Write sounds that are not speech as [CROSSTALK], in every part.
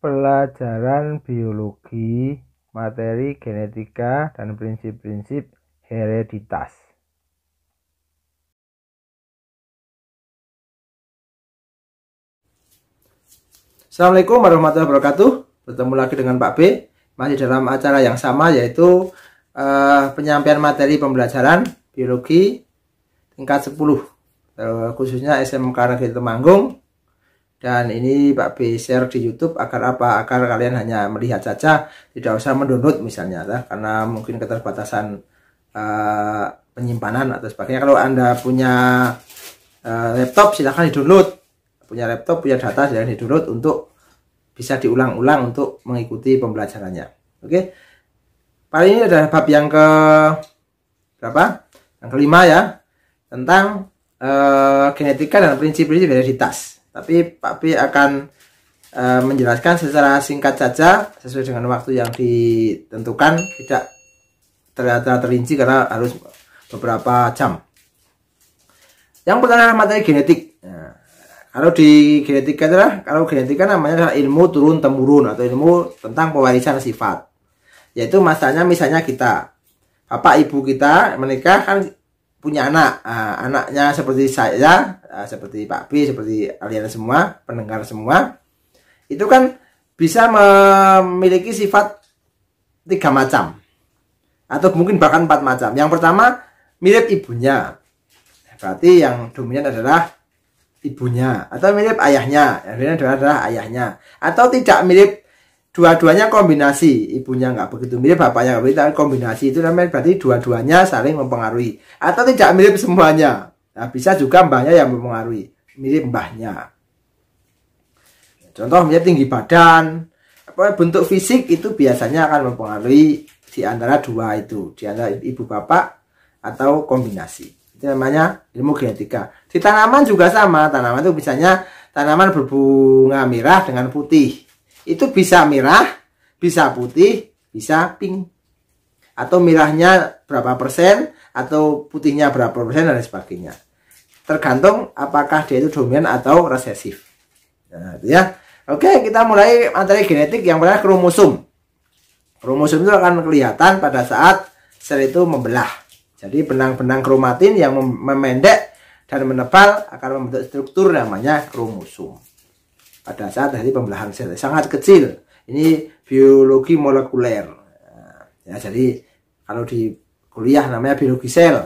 pelajaran biologi, materi genetika, dan prinsip-prinsip hereditas. Assalamualaikum warahmatullahi wabarakatuh. Bertemu lagi dengan Pak B, masih dalam acara yang sama yaitu uh, penyampaian materi pembelajaran biologi tingkat 10 eh, khususnya SMK Negeri Temanggung dan ini Pak B share di YouTube agar apa agar kalian hanya melihat saja tidak usah mendownload misalnya lah ya. karena mungkin keterbatasan uh, penyimpanan atau sebagainya kalau anda punya uh, laptop silahkan download punya laptop punya data silahkan download untuk bisa diulang-ulang untuk mengikuti pembelajarannya oke okay? paling ini adalah bab yang ke berapa yang kelima ya tentang uh, genetika dan prinsip-prinsip validitas -prinsip tapi Pak Pi akan e, menjelaskan secara singkat saja sesuai dengan waktu yang ditentukan tidak ternyata terinci karena harus beberapa jam yang pertama materi genetik nah, kalau di genetika adalah kalau genetika kan namanya adalah ilmu turun temurun atau ilmu tentang pewarisan sifat yaitu masanya misalnya kita bapak ibu kita menikah kan punya anak uh, anaknya seperti saya uh, seperti Pak B seperti kalian semua pendengar semua itu kan bisa memiliki sifat tiga macam atau mungkin bahkan empat macam yang pertama mirip ibunya berarti yang dominan adalah ibunya atau mirip ayahnya yang dominan adalah ayahnya atau tidak mirip dua-duanya kombinasi ibunya nggak begitu mirip bapaknya nggak begitu kombinasi itu namanya berarti dua-duanya saling mempengaruhi atau tidak mirip semuanya nah, bisa juga mbahnya yang mempengaruhi mirip mbahnya contoh mirip tinggi badan apa bentuk fisik itu biasanya akan mempengaruhi di antara dua itu di antara ibu bapak atau kombinasi itu namanya ilmu genetika di tanaman juga sama tanaman itu misalnya tanaman berbunga merah dengan putih itu bisa merah, bisa putih, bisa pink. Atau merahnya berapa persen, atau putihnya berapa persen, dan sebagainya. Tergantung apakah dia itu dominan atau resesif. Nah, ya. Oke, kita mulai materi genetik yang berada kromosom. Kromosom itu akan kelihatan pada saat sel itu membelah. Jadi benang-benang kromatin yang memendek dan menebal akan membentuk struktur namanya kromosom pada saat dari pembelahan sel sangat kecil ini biologi molekuler ya jadi kalau di kuliah namanya biologi sel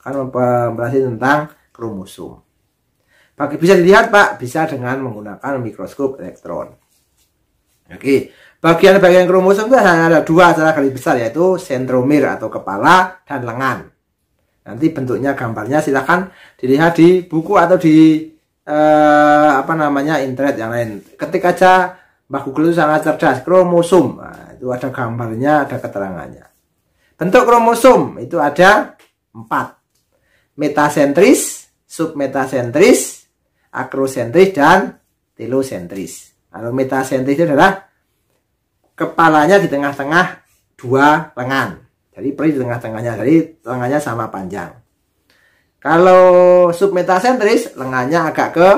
kan membahas tentang kromosom bagi bisa dilihat Pak bisa dengan menggunakan mikroskop elektron oke bagian-bagian kromosom itu hanya ada dua secara kali besar yaitu sentromer atau kepala dan lengan nanti bentuknya gambarnya silahkan dilihat di buku atau di eh, apa namanya internet yang lain. Ketik aja mbak Google itu sangat cerdas. Kromosom nah, itu ada gambarnya, ada keterangannya. Bentuk kromosom itu ada empat. Metasentris, submetasentris, akrosentris dan telosentris. Kalau metasentris itu adalah kepalanya di tengah-tengah dua lengan. Jadi peri di tengah-tengahnya, jadi lengannya sama panjang. Kalau submetasentris lengannya agak ke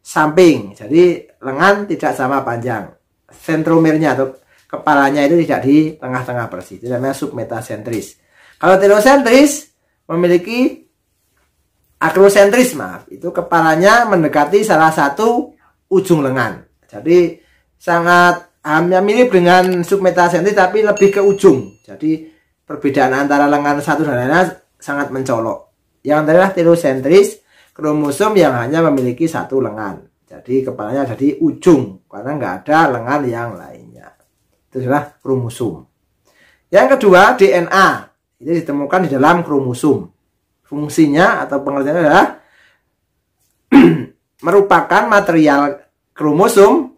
samping. Jadi lengan tidak sama panjang. Sentromernya atau kepalanya itu tidak di tengah-tengah persis. Itu namanya submetasentris. Kalau telosentris memiliki akrosentris, maaf. Itu kepalanya mendekati salah satu ujung lengan. Jadi sangat hanya mirip dengan submetasentris tapi lebih ke ujung. Jadi perbedaan antara lengan satu dan lainnya sangat mencolok yang adalah telosentris kromosom yang hanya memiliki satu lengan. Jadi kepalanya jadi ujung karena nggak ada lengan yang lainnya. Itu adalah kromosom. Yang kedua DNA itu ditemukan di dalam kromosom. Fungsinya atau pengertiannya adalah [CLEARS THROAT] merupakan material kromosom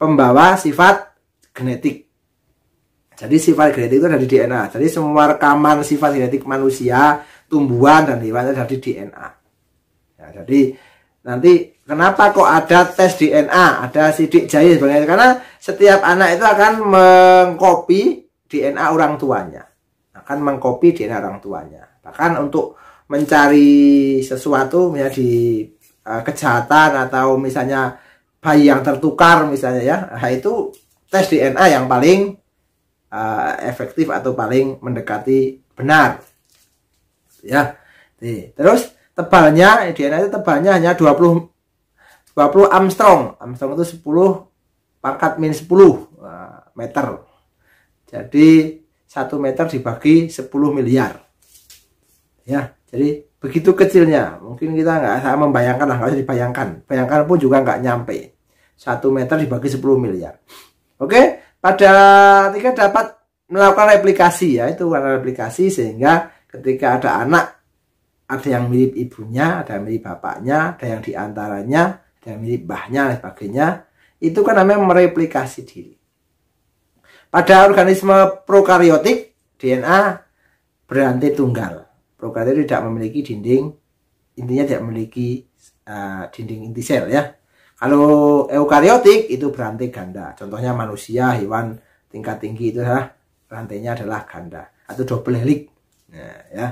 pembawa sifat genetik. Jadi sifat genetik itu ada di DNA. Jadi semua rekaman sifat genetik manusia tumbuhan dan hewan jadi DNA. Ya, jadi nanti kenapa kok ada tes DNA, ada sidik jari sebagainya? Karena setiap anak itu akan mengkopi DNA orang tuanya, akan mengkopi DNA orang tuanya. Bahkan untuk mencari sesuatu ya di uh, kejahatan atau misalnya bayi yang tertukar misalnya ya, nah, itu tes DNA yang paling uh, efektif atau paling mendekati benar ya Nih. terus tebalnya DNA itu tebalnya hanya 20 20 Armstrong Armstrong itu 10 pangkat min 10 eh, meter jadi 1 meter dibagi 10 miliar ya jadi begitu kecilnya mungkin kita nggak saya membayangkan lah nggak usah dibayangkan bayangkan pun juga nggak nyampe 1 meter dibagi 10 miliar oke pada tiga dapat melakukan replikasi ya itu karena replikasi sehingga ketika ada anak ada yang mirip ibunya ada yang mirip bapaknya ada yang diantaranya ada yang mirip bahnya dan sebagainya itu kan namanya mereplikasi diri pada organisme prokariotik DNA berantai tunggal prokariot tidak memiliki dinding intinya tidak memiliki uh, dinding inti sel ya kalau eukariotik itu berantai ganda contohnya manusia hewan tingkat tinggi itu adalah rantainya adalah ganda atau double helix Nah, ya. ya.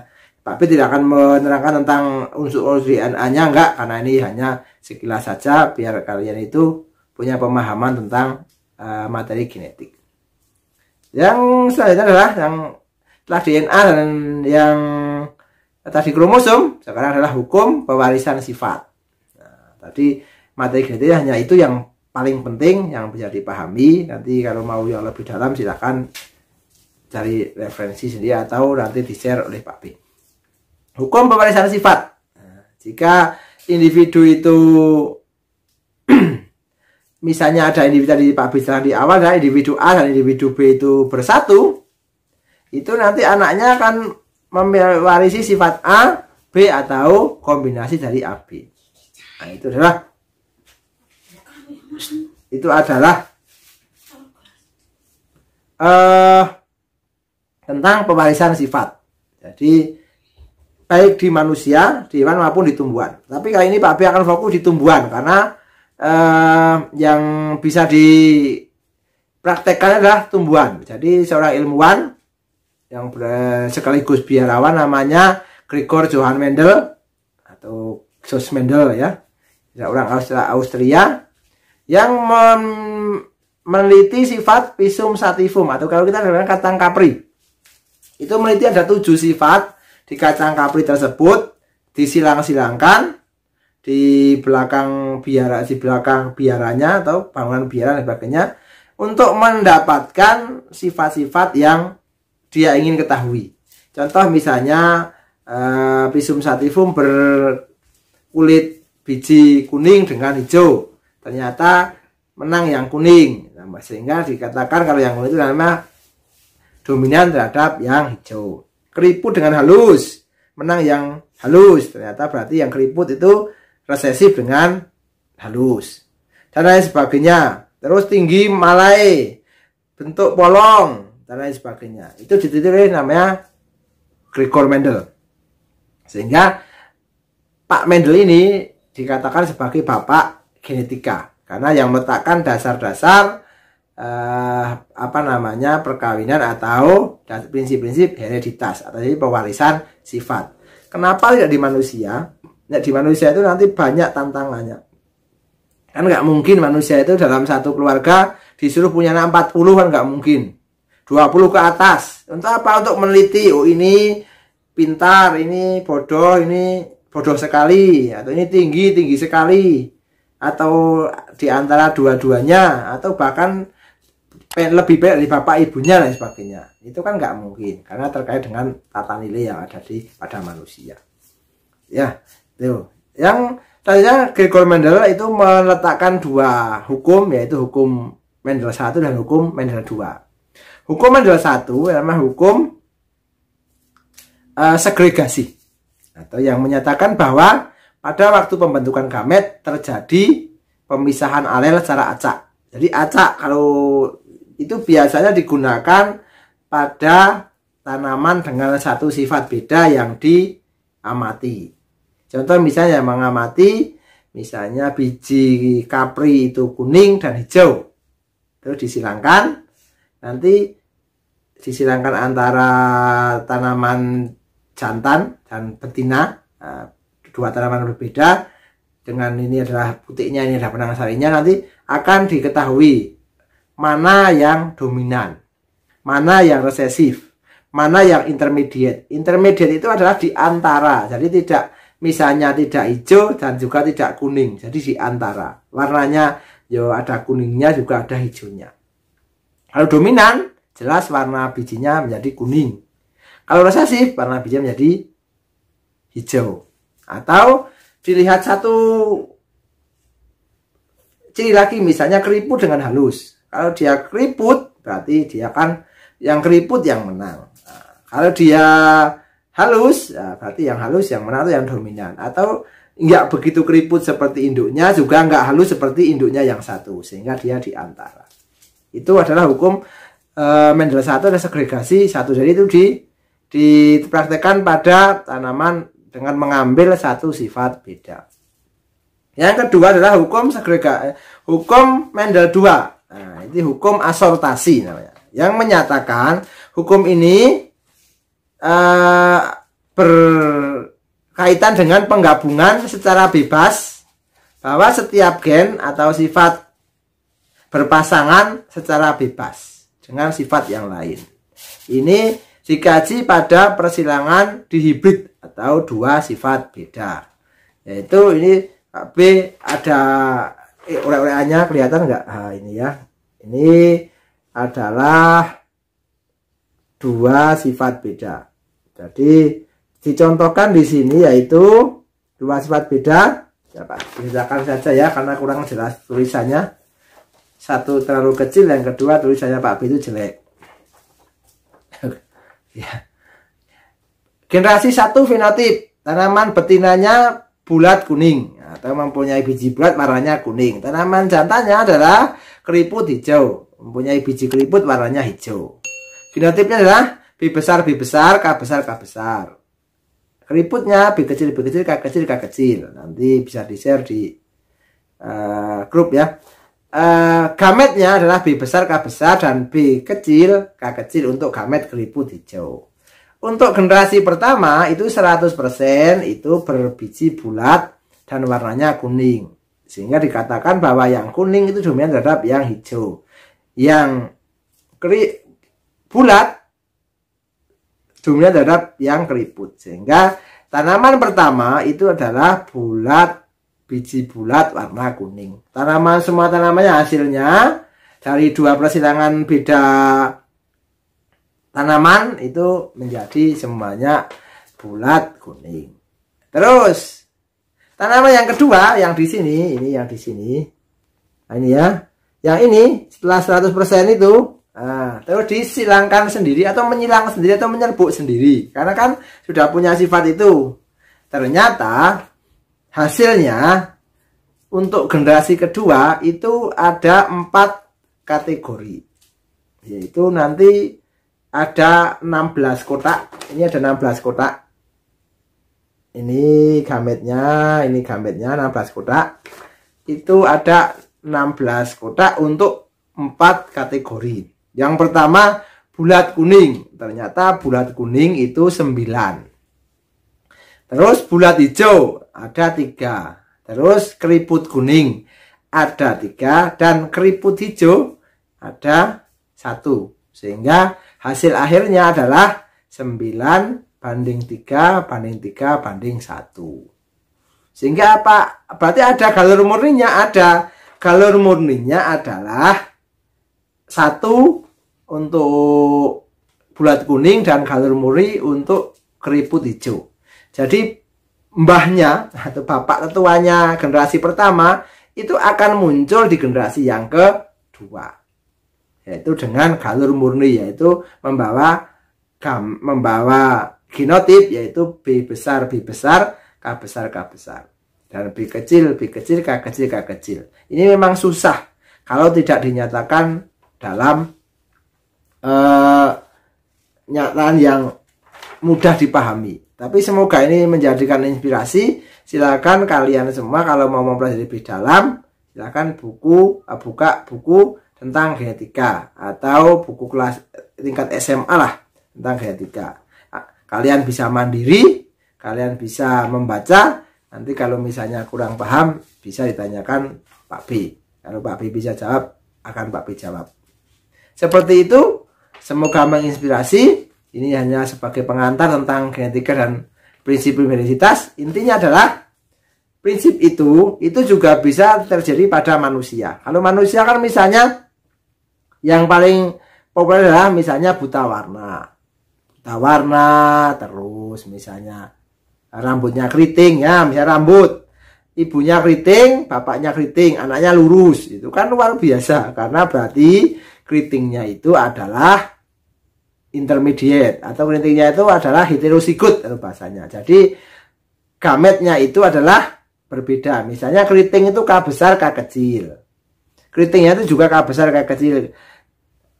Pak tidak akan menerangkan tentang unsur-unsur DNA-nya enggak karena ini hanya sekilas saja biar kalian itu punya pemahaman tentang uh, materi genetik. Yang selanjutnya adalah yang telah DNA dan yang tadi kromosom sekarang adalah hukum pewarisan sifat. Nah, tadi materi genetik hanya itu yang paling penting yang bisa dipahami. Nanti kalau mau yang lebih dalam silahkan cari referensi sendiri atau nanti di share oleh Pak B. Hukum pewarisan sifat. Nah, jika individu itu [CLEARS THROAT] misalnya ada individu tadi Pak B di awal dan individu A dan individu B itu bersatu, itu nanti anaknya akan mewarisi sifat A, B atau kombinasi dari A B. Nah, itu adalah itu adalah uh, tentang pewarisan sifat. Jadi baik di manusia, di hewan maupun di tumbuhan. Tapi kali ini Pak B akan fokus di tumbuhan karena eh, yang bisa dipraktekkan adalah tumbuhan. Jadi seorang ilmuwan yang sekaligus biarawan namanya Gregor Johann Mendel atau Sos Mendel ya, orang Austria, yang meneliti sifat pisum sativum atau kalau kita bilang kata kapri. Itu meneliti ada tujuh sifat di kacang kapri tersebut disilang-silangkan di belakang biara di belakang biaranya atau bangunan biara dan sebagainya untuk mendapatkan sifat-sifat yang dia ingin ketahui. Contoh misalnya eh, pisum sativum berkulit biji kuning dengan hijau. Ternyata menang yang kuning. Nah, sehingga dikatakan kalau yang kuning itu namanya dominan terhadap yang hijau. Keriput dengan halus, menang yang halus. Ternyata berarti yang keriput itu resesif dengan halus. Dan lain sebagainya. Terus tinggi malai, bentuk polong, dan lain sebagainya. Itu diteliti namanya Gregor Mendel. Sehingga Pak Mendel ini dikatakan sebagai bapak genetika karena yang meletakkan dasar-dasar eh, apa namanya perkawinan atau prinsip-prinsip hereditas atau jadi pewarisan sifat. Kenapa tidak di manusia? tidak di manusia itu nanti banyak tantangannya. Kan nggak mungkin manusia itu dalam satu keluarga disuruh punya anak 40 kan nggak mungkin. 20 ke atas. Untuk apa? Untuk meneliti, oh ini pintar, ini bodoh, ini bodoh sekali, atau ini tinggi, tinggi sekali, atau di antara dua-duanya, atau bahkan lebih baik dari bapak ibunya dan sebagainya itu kan nggak mungkin karena terkait dengan tata nilai yang ada di pada manusia ya itu yang tadinya Gregor Mendel itu meletakkan dua hukum yaitu hukum Mendel satu dan hukum Mendel dua hukum Mendel 1 namanya hukum uh, segregasi atau yang menyatakan bahwa pada waktu pembentukan gamet terjadi pemisahan alel secara acak jadi acak kalau itu biasanya digunakan pada tanaman dengan satu sifat beda yang diamati. Contoh misalnya mengamati misalnya biji kapri itu kuning dan hijau. Terus disilangkan nanti disilangkan antara tanaman jantan dan betina nah, dua tanaman berbeda dengan ini adalah putihnya ini adalah penangan sarinya nanti akan diketahui mana yang dominan, mana yang resesif, mana yang intermediate. Intermediate itu adalah di antara, jadi tidak misalnya tidak hijau dan juga tidak kuning, jadi di antara. Warnanya yo ya ada kuningnya juga ada hijaunya. Kalau dominan, jelas warna bijinya menjadi kuning. Kalau resesif, warna bijinya menjadi hijau. Atau dilihat satu ciri lagi, misalnya keriput dengan halus kalau dia keriput, berarti dia kan yang keriput yang menang. Nah, kalau dia halus, ya berarti yang halus yang menang atau yang dominan. Atau nggak begitu keriput seperti induknya, juga nggak halus seperti induknya yang satu, sehingga dia di antara. Itu adalah hukum e, Mendel satu ada segregasi satu. Jadi itu di dipraktekkan pada tanaman dengan mengambil satu sifat beda. Yang kedua adalah hukum segregasi, hukum Mendel 2 Nah, ini hukum asortasi namanya. Yang menyatakan hukum ini uh, berkaitan dengan penggabungan secara bebas bahwa setiap gen atau sifat berpasangan secara bebas dengan sifat yang lain. Ini dikaji pada persilangan dihibrid atau dua sifat beda. Yaitu ini B ada eh, oleh olehannya kelihatan enggak? nah, ini ya ini adalah dua sifat beda jadi dicontohkan di sini yaitu dua sifat beda siapa ya, misalkan silakan saja ya karena kurang jelas tulisannya satu terlalu kecil yang kedua tulisannya Pak B itu jelek [LAUGHS] ya generasi satu fenotip tanaman betinanya bulat kuning atau nah, mempunyai biji bulat, warnanya kuning. Tanaman jantannya adalah keriput hijau, mempunyai biji keriput warnanya hijau. Genotipnya adalah B besar B besar, K besar K besar. Keriputnya B kecil B kecil K kecil K kecil. Nanti bisa di-share di uh, grup ya. Uh, gametnya adalah B besar K besar dan B kecil K kecil untuk gamet keriput hijau. Untuk generasi pertama itu 100% itu berbiji bulat dan warnanya kuning. Sehingga dikatakan bahwa yang kuning itu dominan terhadap yang hijau. Yang keri bulat dominan terhadap yang keriput. Sehingga tanaman pertama itu adalah bulat biji bulat warna kuning. Tanaman semua tanamannya hasilnya dari dua persilangan beda tanaman itu menjadi semuanya bulat kuning. Terus Tanaman yang kedua yang di sini, ini yang di sini. Nah, ini ya. Yang ini setelah 100% itu Nah, terus disilangkan sendiri atau menyilang sendiri atau menyerbuk sendiri karena kan sudah punya sifat itu ternyata hasilnya untuk generasi kedua itu ada empat kategori yaitu nanti ada 16 kotak ini ada 16 kotak ini gametnya ini gametnya 16 kotak itu ada 16 kotak untuk empat kategori yang pertama bulat kuning ternyata bulat kuning itu 9 terus bulat hijau ada tiga. terus keriput kuning ada tiga dan keriput hijau ada satu. sehingga hasil akhirnya adalah 9 banding 3, banding 3, banding 1. Sehingga apa? Berarti ada galur murninya, ada. Galur murninya adalah 1 untuk bulat kuning dan galur muri untuk keriput hijau. Jadi mbahnya atau bapak tetuanya generasi pertama itu akan muncul di generasi yang kedua. Yaitu dengan galur murni yaitu membawa membawa Genotip yaitu B besar B besar K besar K besar dan B kecil B kecil K kecil K kecil ini memang susah kalau tidak dinyatakan dalam uh, nyataan yang mudah dipahami tapi semoga ini menjadikan inspirasi silakan kalian semua kalau mau mempelajari lebih dalam silakan buku eh, buka buku tentang genetika atau buku kelas tingkat SMA lah tentang genetika Kalian bisa mandiri, kalian bisa membaca. Nanti kalau misalnya kurang paham bisa ditanyakan Pak B. Kalau Pak B bisa jawab, akan Pak B jawab. Seperti itu, semoga menginspirasi. Ini hanya sebagai pengantar tentang genetika dan prinsip universitas. Intinya adalah prinsip itu itu juga bisa terjadi pada manusia. Kalau manusia kan misalnya yang paling populer adalah misalnya buta warna warna terus misalnya rambutnya keriting ya misalnya rambut ibunya keriting bapaknya keriting anaknya lurus itu kan luar biasa karena berarti keritingnya itu adalah intermediate atau keritingnya itu adalah heterosigut atau bahasanya jadi gametnya itu adalah berbeda misalnya keriting itu K besar K kecil keritingnya itu juga K besar K kecil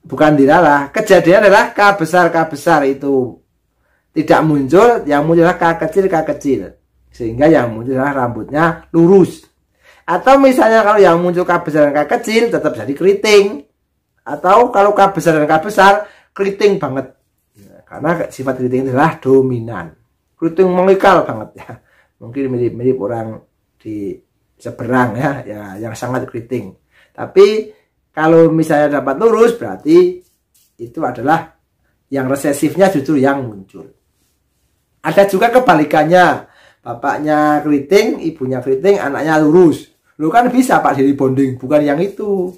bukan dilalah kejadian adalah k besar k besar itu tidak muncul yang muncul adalah k kecil k kecil sehingga yang muncul rambutnya lurus atau misalnya kalau yang muncul k besar dan k kecil tetap jadi keriting atau kalau k besar dan k besar keriting banget karena sifat keriting adalah dominan keriting mengikal banget ya mungkin mirip-mirip orang di seberang ya, ya yang sangat keriting tapi kalau misalnya dapat lurus berarti itu adalah yang resesifnya justru yang muncul. Ada juga kebalikannya. Bapaknya keriting, ibunya keriting, anaknya lurus. Lu kan bisa Pak diri bonding, bukan yang itu.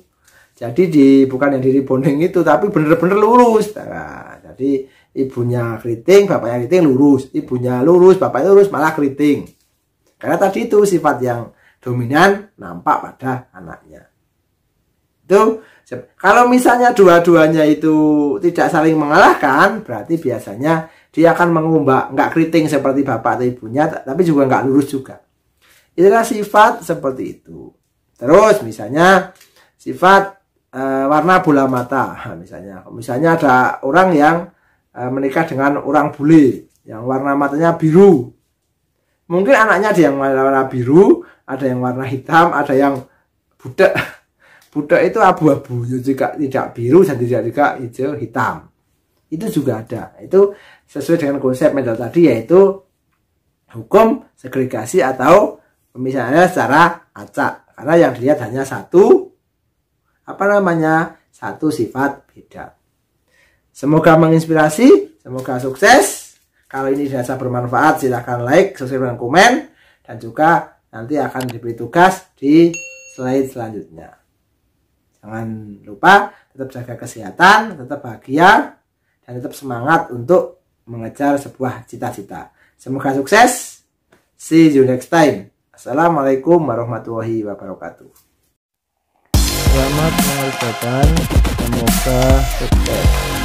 Jadi di bukan yang diri bonding itu, tapi bener-bener lurus. Nah, jadi ibunya keriting, bapaknya keriting lurus, ibunya lurus, bapaknya lurus malah keriting. Karena tadi itu sifat yang dominan nampak pada anaknya. Itu kalau misalnya dua-duanya itu tidak saling mengalahkan, berarti biasanya dia akan mengumbak, nggak keriting seperti bapak atau ibunya, tapi juga nggak lurus juga. Itulah sifat seperti itu. Terus misalnya sifat e, warna bola mata, misalnya, misalnya ada orang yang e, menikah dengan orang bule yang warna matanya biru. Mungkin anaknya ada yang warna biru, ada yang warna hitam, ada yang budak [LAUGHS] budak itu abu-abu ya juga tidak biru dan tidak juga hijau hitam itu juga ada itu sesuai dengan konsep mental tadi yaitu hukum segregasi atau pemisahannya secara acak karena yang dilihat hanya satu apa namanya satu sifat beda semoga menginspirasi semoga sukses kalau ini dirasa bermanfaat silahkan like subscribe dan komen dan juga nanti akan diberi tugas di slide selanjutnya Jangan lupa tetap jaga kesehatan, tetap bahagia, dan tetap semangat untuk mengejar sebuah cita-cita. Semoga sukses. See you next time. Assalamualaikum warahmatullahi wabarakatuh. Selamat mengerjakan. Semoga sukses.